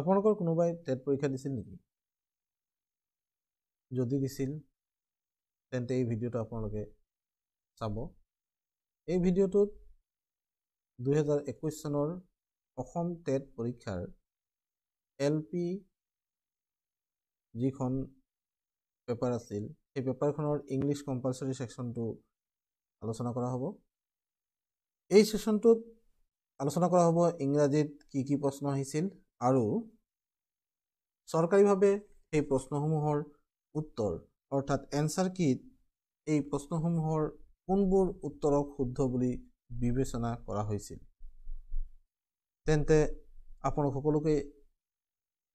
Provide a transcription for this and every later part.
আপোনালোকৰ কোনোবাই টেট পৰীক্ষা দিছিল নেকি যদি দিছিল তেন্তে এই ভিডিঅ'টো আপোনালোকে চাব এই ভিডিঅ'টোত দুহেজাৰ একৈছ চনৰ অসম টেট পৰীক্ষাৰ এল পি যিখন পেপাৰ আছিল সেই পেপাৰখনৰ ইংলিছ কম্পালচৰী ছেকশ্যনটো আলোচনা কৰা হ'ব এই ছেশ্যনটোত আলোচনা কৰা হ'ব ইংৰাজীত কি কি প্ৰশ্ন আহিছিল আৰু চৰকাৰীভাৱে সেই প্ৰশ্নসমূহৰ উত্তৰ অৰ্থাৎ এনচাৰ কিট এই প্ৰশ্নসমূহৰ কোনবোৰ উত্তৰক শুদ্ধ বুলি বিবেচনা কৰা হৈছিল তেন্তে আপোনালোক সকলোকে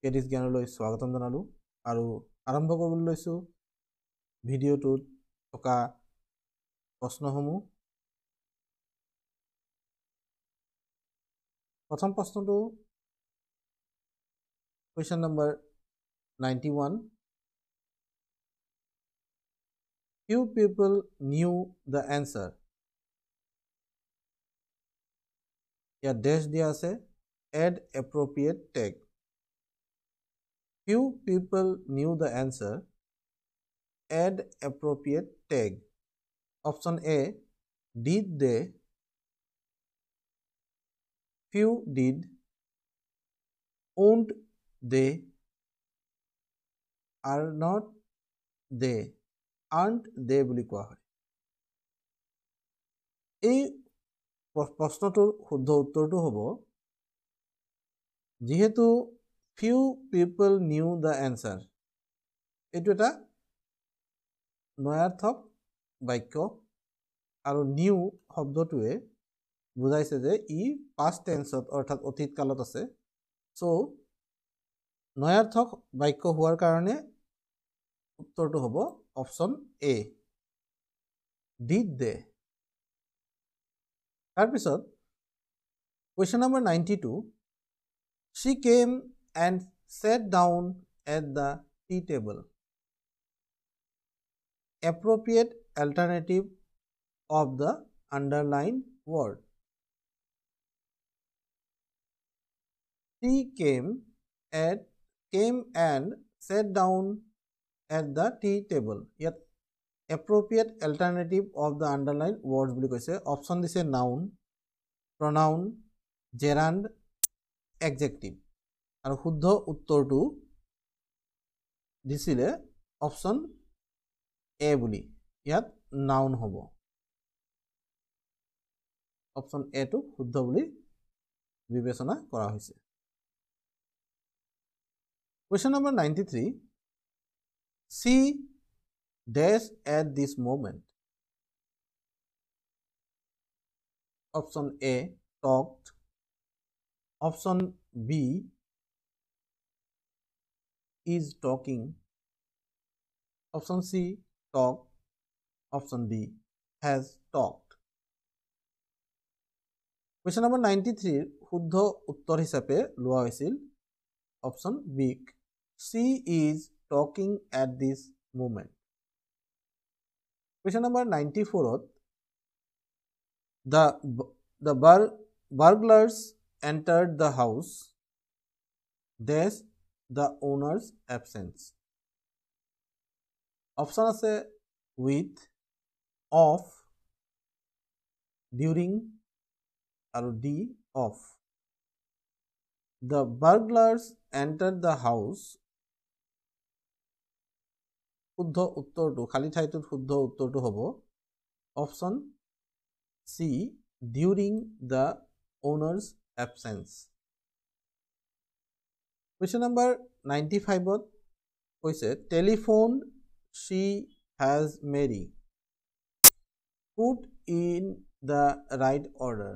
কেডিছ জ্ঞানলৈ স্বাগতম জনালোঁ আৰু আৰম্ভ কৰিবলৈ লৈছোঁ ভিডিঅ'টোত থকা প্ৰশ্নসমূহ প্ৰথম প্ৰশ্নটো question number 91 few people knew the answer Yeah, dash दिया আছে add appropriate tag few people knew the answer add appropriate tag option a did they few did won't they are not they aren't they বুলি কোৱা হয় এই প্ৰশ্নটোৰ শুদ্ধ উত্তৰটো হ'ব যিহেতু few people knew the answer এইটো এটা নয়াৰ্থক বাক্য আৰু নিউ শব্দটোৱে বুজাইছে যে ই পাষ্ট টেন্সত অৰ্থাৎ অতীত কালত আছে চ' নয়াৰ্থক বাক্য হোৱাৰ কাৰণে উত্তৰটো হ'ব অপশ্যন এ ডিড দে তাৰপিছত question number ninety two she came and set down at the tea table appropriate alternative of the underline word tea came at came and sat down at the tea table yet appropriate alternative of the underlined words bhi koise option this a noun pronoun gerund adjective aru khuddho uttar to disile option a bhi yet noun hobo option A টো শুদ্ধ বুলি বিবেচনা কৰা হৈছে Question number 93 C dash at this moment. Option A talked, option B is talking, option C talked, option D has talked. Question number 93. থ্ৰীৰ শুদ্ধ উত্তৰ হিচাপে লোৱা হৈছিল অপশ্যন বিক C is talking at this moment. Question number 94. The, the bur burglars entered the house. There's the owner's absence. Option আছে with, of during, or D of The burglars entered the house. শুদ্ধ উত্তৰটো খালী ঠাইটোত শুদ্ধ উত্তৰটো হ'ব option C during the owner's absence question number ninety ফাইভত কৈছে telephone she has Mary put in the right order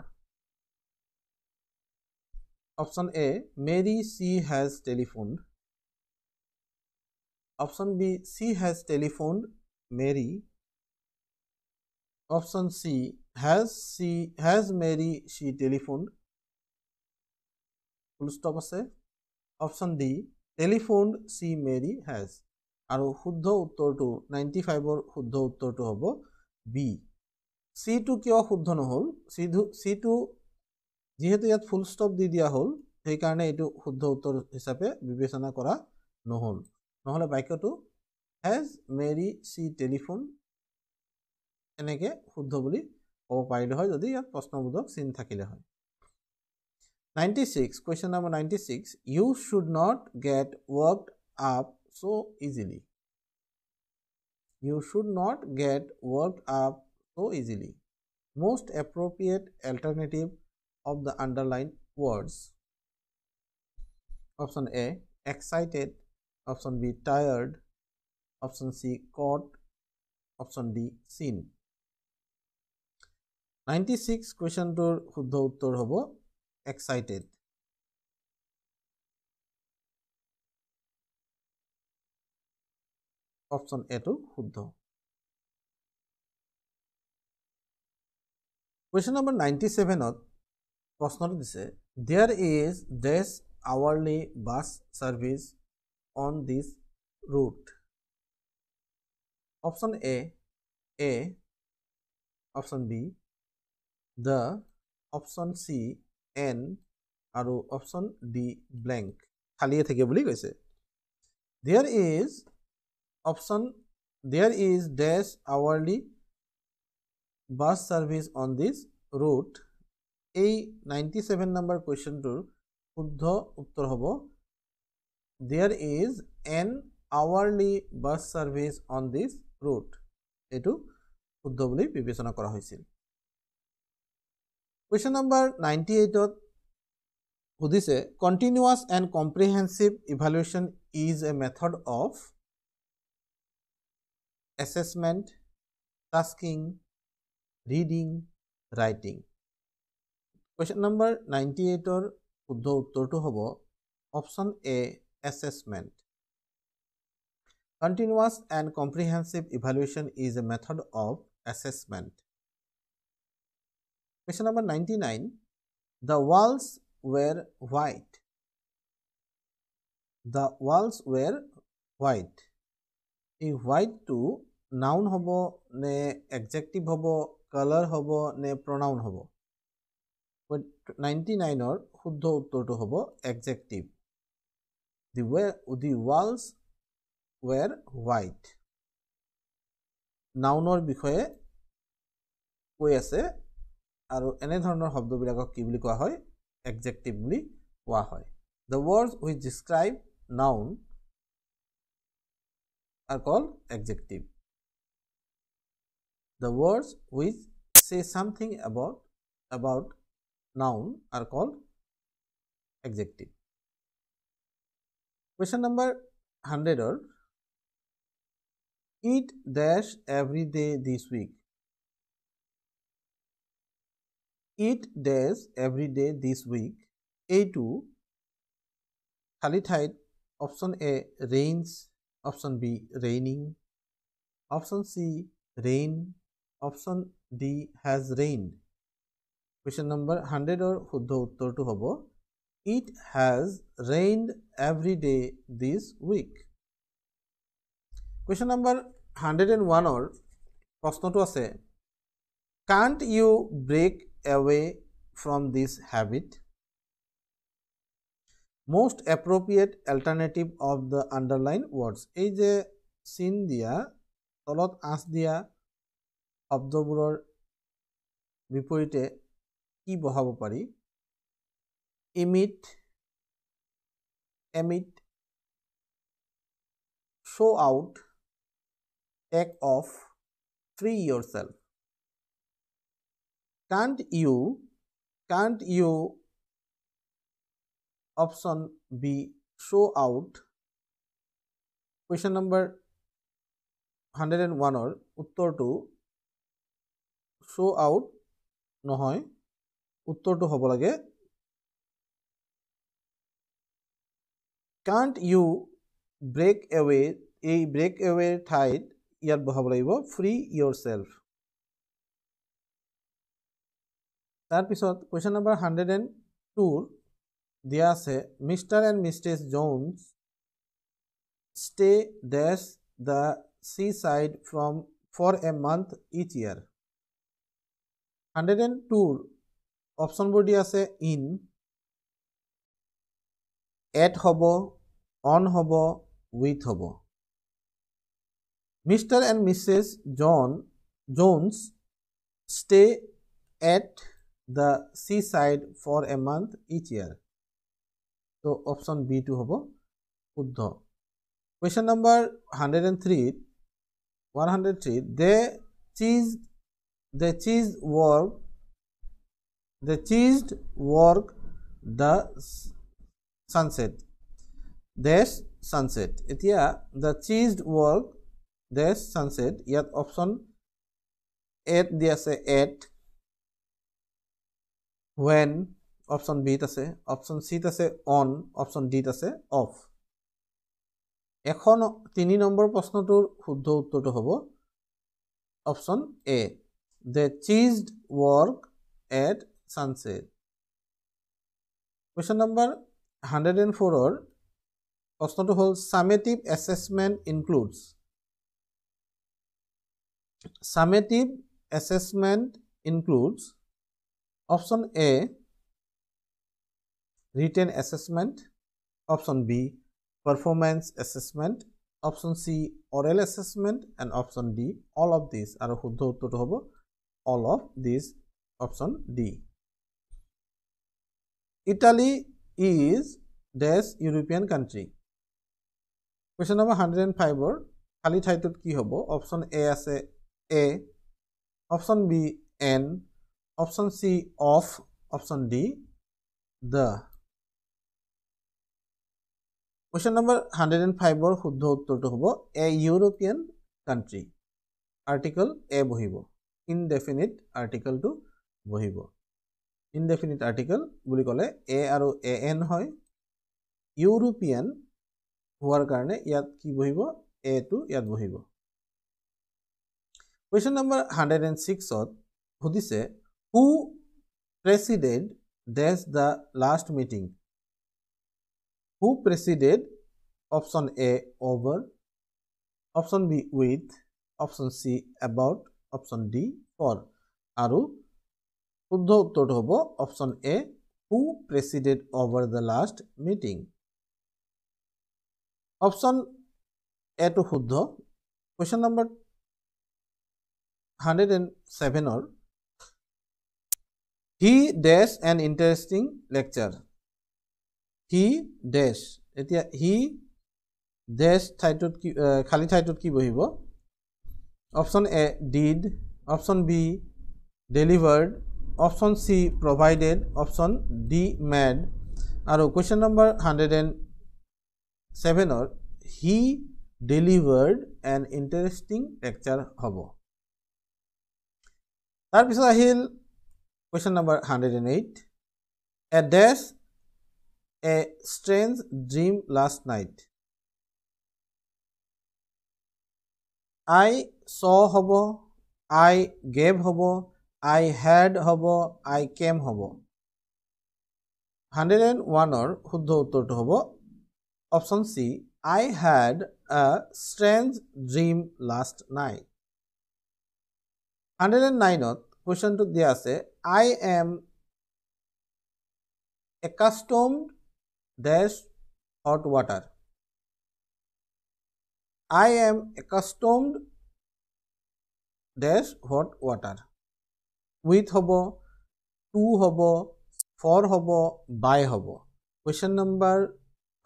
option A Mary she has telephone Option B she has telephoned Mary. Option C has she has Mary she telephoned full stop আছে option D telephone she Mary has আৰু শুদ্ধ উত্তৰটো ninety ফাইভৰ শুদ্ধ উত্তৰটো হ'ব B টো কিয় শুদ্ধ নহ'ল চিটো চিটো যিহেতু ইয়াত ফুল ষ্টপ দি দিয়া হ'ল সেইকাৰণে এইটো শুদ্ধ উত্তৰ হিচাপে বিবেচনা কৰা নহ'ল নহ'লে বাক্যটো হেজ মেৰি চি টেলিফোন এনেকৈ শুদ্ধ বুলি ক'ব পাৰিলোঁ হয় যদি ইয়াত প্ৰশ্নবোধক চিন থাকিলে হয় ninety six question number ninety six you should not get worked up so' easily you should not get worked up so easily Most appropriate alternative of the underline words option A excited option B tired option C cut option D seen ninety six কুৱেশ্যনটোৰ শুদ্ধ উত্তৰ হ'ব excited option এটো শুদ্ধ question number ninety ছেভেনত প্ৰশ্নটো দিছে there is dash hourly bus service on this route? Option A, A, option B, the, option C, N, আৰু অপশ্যন ডি ব্লেংক খালীয়ে থাকে বুলি কৈছে there is option there is dash hourly bus service on this route এই ninety seven number কুৱেশ্যনটোৰ শুদ্ধ উত্তৰ হ'ব there is an hourly bus service on this route etu shuddh boli bibechona kara hoisil question number 98 hudise continuous and comprehensive evaluation is a method of assessment tasking reading writing question number 98 or shuddh uttor tu hobo option a assessment. Continuous and comprehensive evaluation is a method of assessment. Question number 99 The walls were white. The walls were white. এই হোৱাইটটো noun হ'ব নে adjective hobo colour হ'ব নে But ninety nine ninety নাইনৰ শুদ্ধ উত্তৰটো hobo adjective. the, wa the walls were white. নাউনৰ বিষয়ে কৈ আছে আৰু এনেধৰণৰ শব্দবিলাকক কি বুলি কোৱা হয় একজেক্টিভ বুলি কোৱা হয় the words which describe noun are call adjective the words which say something about about noun are call adjective question number 100 or eat dash every day this week eat dash every day this week a2 khali thai option a rains option b raining option c rain option d has rained question number 100 or the uttor to hobo It has rained every day this week. Question number 101 or Pasno to say, Can't you break away from this habit? Most appropriate alternative of the underlined words. Is a sin dia, tolot as dia, abdoburor vipurite, ki bohavapari. emit emit show out take off free yourself can't you can't you option b show out question number 101 এর উত্তরটো show out নহয় উত্তৰটো হ'ব লাগে can't you break away এই break away ঠাইত ইয়াত বহাব লাগিব free yourself তাৰপিছত question number hundred and two দিয়া আছে Mr and Mrs Jones stay dash the seaside from for a month each year hundred and টুৰ অপশ্যনবোৰ দিয়া আছে ইন এট হ'ব অন হ'ব উইথ হ'ব Mr and Mrs John Jones stay at the seaside for a month each year তো option B to হ'ব শুদ্ধ কুৱেশ্যন নম্বৰ হাণ্ড্ৰেড এণ্ড থ্ৰীত ওৱান হাণ্ড্ৰেড থ্ৰীত they cheese the cease work the ceased work the sunset dash sunset etia the cheesed world dash sunset yet option 8 dia se 8 when option b ta se option c ta se on option d ta se off এখন তিনি number প্ৰশ্নটোৰ শুদ্ধ উত্তৰটো হ'ব option A the ceased work at sunset question number 104 or question to hold summative assessment includes summative assessment includes option a written assessment option b performance assessment option c oral assessment and option d all of these are all of these option d italy is dash European country. Question number 105 or খালি ঠাইটোত কি হ'ব option A আছে a option B an option C of option D the question number hundred and ফাইভৰ শুদ্ধ উত্তৰটো হ'ব a European country article a বহিব indefinite আৰ্টিকলটো বহিব ইনডেফিনিট আৰ্টিকেল বুলি ক'লে এ আৰু এ এন হয় ইউৰোপিয়ান হোৱাৰ কাৰণে ইয়াত কি বহিব এ টো ইয়াত বহিব কুৱেশ্যন নম্বৰ হাণ্ড্ৰেড এণ্ড ছিক্সত সুধিছে who president dash the last meeting who president option A over option B with option C about option D for আৰু শুদ্ধ উত্তৰটো হ'ব option A who presided over the last meeting option এটো শুদ্ধ question number hundred and ছেভেনৰ he dash and interesting lecture he dash এতিয়া he dash ঠাইটোত কি খালী ঠাইটোত কি বহিব option A did option B delivered option C provided option D made আৰু কুৱেশ্যন নম্বৰ হাণ্ড্ৰেড এণ্ড ছেভেনৰ he delivered an interesting lecture হ'ব তাৰপিছত আহিল question number hundred and eight a dash a strange dream last night I saw হ'ব I gave হ'ব আই head হ'ব I came হ'ব hundred and ওৱানৰ শুদ্ধ উত্তৰটো হ'ব option C I had a strange dream last night hundred and নাইনত কুৱেশ্যনটোত দিয়া আছে I am accustom dash hot water I am accustom dash hot water with হব টু হব ফৰ হ'ব বাই হ'ব কুৱেশ্যন নম্বৰ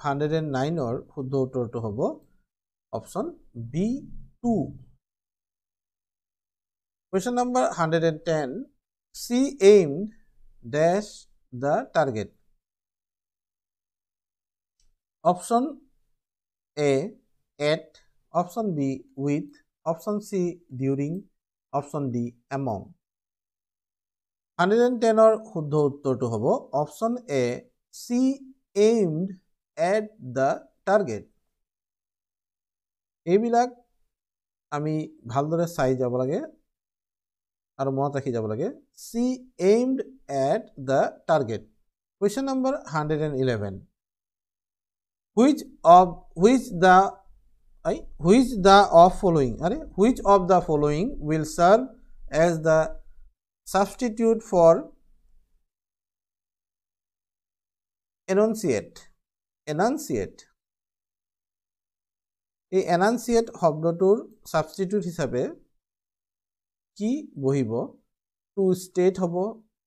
হাণ্ড্ৰেড এণ্ড নাইনৰ শুদ্ধ উত্তৰটো হ'ব option B to question number hundred and ten she aimed dash the target option A at option B with option C during option D among hundred and টেনৰ শুদ্ধ উত্তৰটো হ'ব option A she aimed at the target এইবিলাক আমি ভালদৰে চাই যাব লাগে আৰু মনত ৰাখি যাব লাগে she aimed at the target question number hundred and eleven which of which the which the of following are which of the following will serve as the substitute for enunciate enunciate এই এনান্সিয়েট শব্দটোৰ substitute হিচাপে কি বহিব to state হ'ব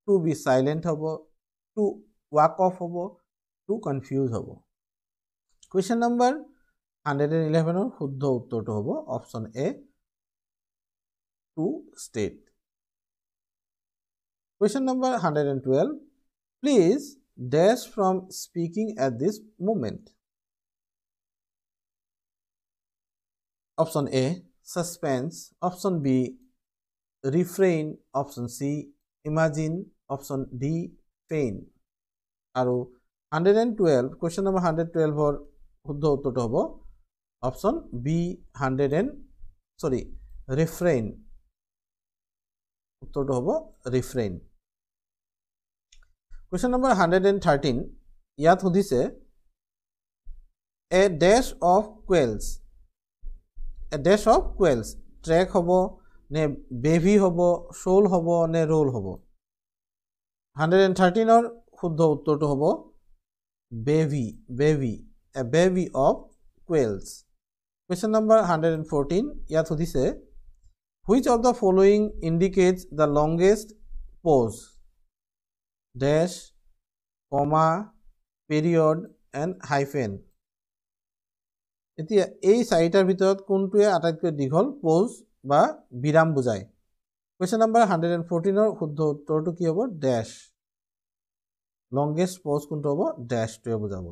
to be silent হ'ব to walk off হ'ব to confuse হ'ব question number hundred and ইলেভেনৰ শুদ্ধ উত্তৰটো হ'ব option A to state Question number 112. Please dash from speaking at this moment. Option A suspense, option B refrain, option C imagine, option D pain. আৰু hundred and twelve. Question number one hundred twelve. Number hundred টুৱেল্ভৰ Option B one hundred and sorry, refrain. And sorry refrain. Question number hundred and thirteen ইয়াত সুধিছে a dash of quails a dash of quails track হ'ব নে bevy হ'ব চ'ল হ'ব নে roll হ'ব hundred and থাৰ্টিনৰ শুদ্ধ উত্তৰটো হ'ব bevy bevy a bevy of quails question number hundred and fourteen ইয়াত সুধিছে which of the following indicates the longest pause dash, comma, period and hyphen. এতিয়া এই চাৰিটাৰ ভিতৰত কোনটোৱে আটাইতকৈ দীঘল পৌজ বা বিৰাম বুজায় কুৱেশ্যন নম্বৰ হাণ্ড্ৰেড এণ্ড ফৰ্টিনৰ শুদ্ধ উত্তৰটো কি হ'ব ডেছ লংগেষ্ট পৌজ কোনটো হ'ব ডেছটোৱে বুজাব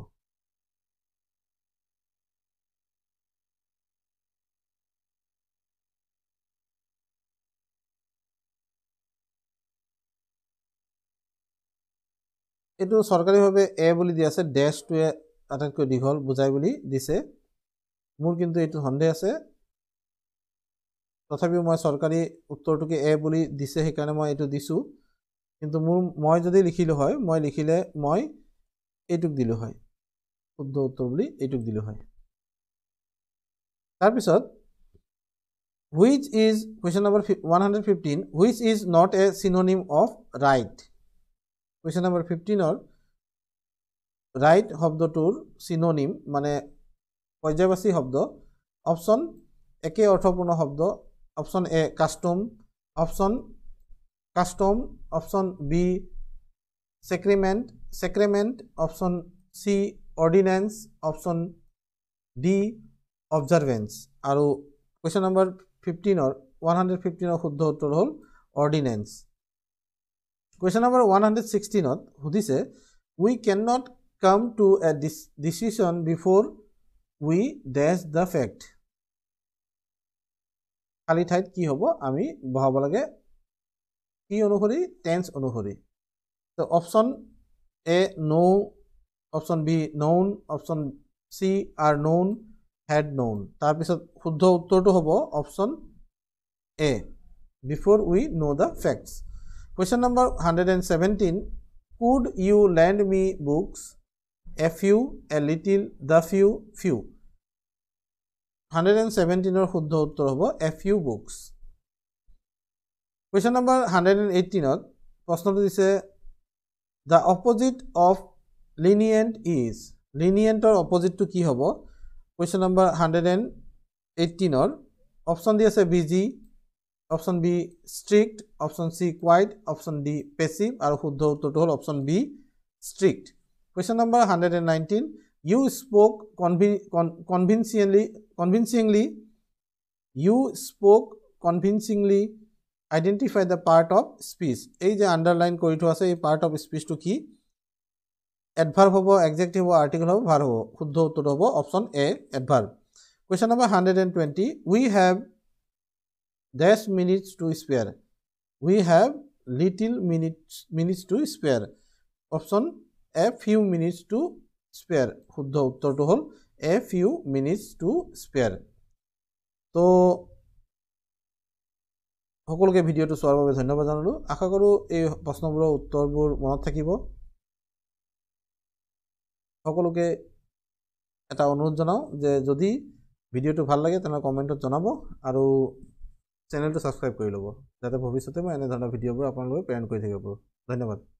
এইটো চৰকাৰীভাৱে এ বুলি দিয়া আছে ডেচটোৱে আটাইতকৈ দীঘল বুজাই বুলি দিছে মোৰ কিন্তু এইটো সন্দেহ আছে তথাপিও মই চৰকাৰী উত্তৰটোকে এ বুলি দিছে সেইকাৰণে মই এইটো দিছোঁ কিন্তু মোৰ মই যদি লিখিলোঁ হয় মই লিখিলে মই এইটোক দিলোঁ হয় শুদ্ধ উত্তৰ বুলি এইটোক দিলোঁ হয় তাৰপিছত which is question number one hundred fifteen which is not a synonym of right question number ফিফটিনৰ ৰাইট শব্দটোৰ চিনোনিম মানে পৰ্যায়বাচী শব্দ অপশ্যন একে অৰ্থপূৰ্ণ শব্দ option A custom option custom option B sacrament sacrament option C ordinance option D observance আৰু question number ফিফটিনৰ ওৱান হাণ্ড্ৰেড ফিফটিনৰ শুদ্ধ উত্তৰ হ'ল ordinance question number one hundred ছিক্সটিনত সুধিছে we can not come to a decision before we dash the fact খালী ঠাইত কি হ'ব আমি বহাব লাগে কি অনুসৰি টেন্স অনুসৰি তো option A know option B known option C are known had known তাৰপিছত শুদ্ধ উত্তৰটো হ'ব option A before we know' the facts Question number 117. Could you lend me books? A few, a little, the few, few. 117 ৰ শুদ্ধ উত্তৰ হ'ব a few books question number hundred and এইটিনত প্ৰশ্নটো দিছে the opposite of lenient is লিনিয়েণ্টৰ অপজিটটো কি হ'ব কুৱেশ্যন নম্বৰ হাণ্ড্ৰেড এণ্ড এইটিনৰ অপশ্যন দি আছে busy option B strict option C quiet option D passive আৰু শুদ্ধ উত্তৰটো হ'ল option B strict question number hundred and nineteen you spoke convincingly convincingly you spoke convincingly identify the part of speech এই যে underline কৰি থোৱা আছে এই পাৰ্ট অফ স্পীচটো কি এডভাৰ্ভ হ'ব একজেক্ট হ'ব আৰ্টিকল হ'ব ভাল হ'ব শুদ্ধ উত্তৰটো হ'ব option A adverb question number hundred and twenty we have dash minutes to spare. We have little minutes minutes to spare. Option a few minutes to spare. Khud uttar to hol a few minutes to spare. To hokol ke video to solve hobe dhonnobad janalu. Akha koru ei prashno bur uttor bur monot thakibo. Hokolu ke eta onurodh janao je jodi video to bhal lage tena comment janabo aru চেনেলটো subscribe কৰি ল'ব যাতে ভৱিষ্যতে মই এনেধৰণৰ ভিডিঅ'বোৰ আপোনালোকে প্ৰেৰণ কৰি থাকিব পাৰোঁ ধন্যবাদ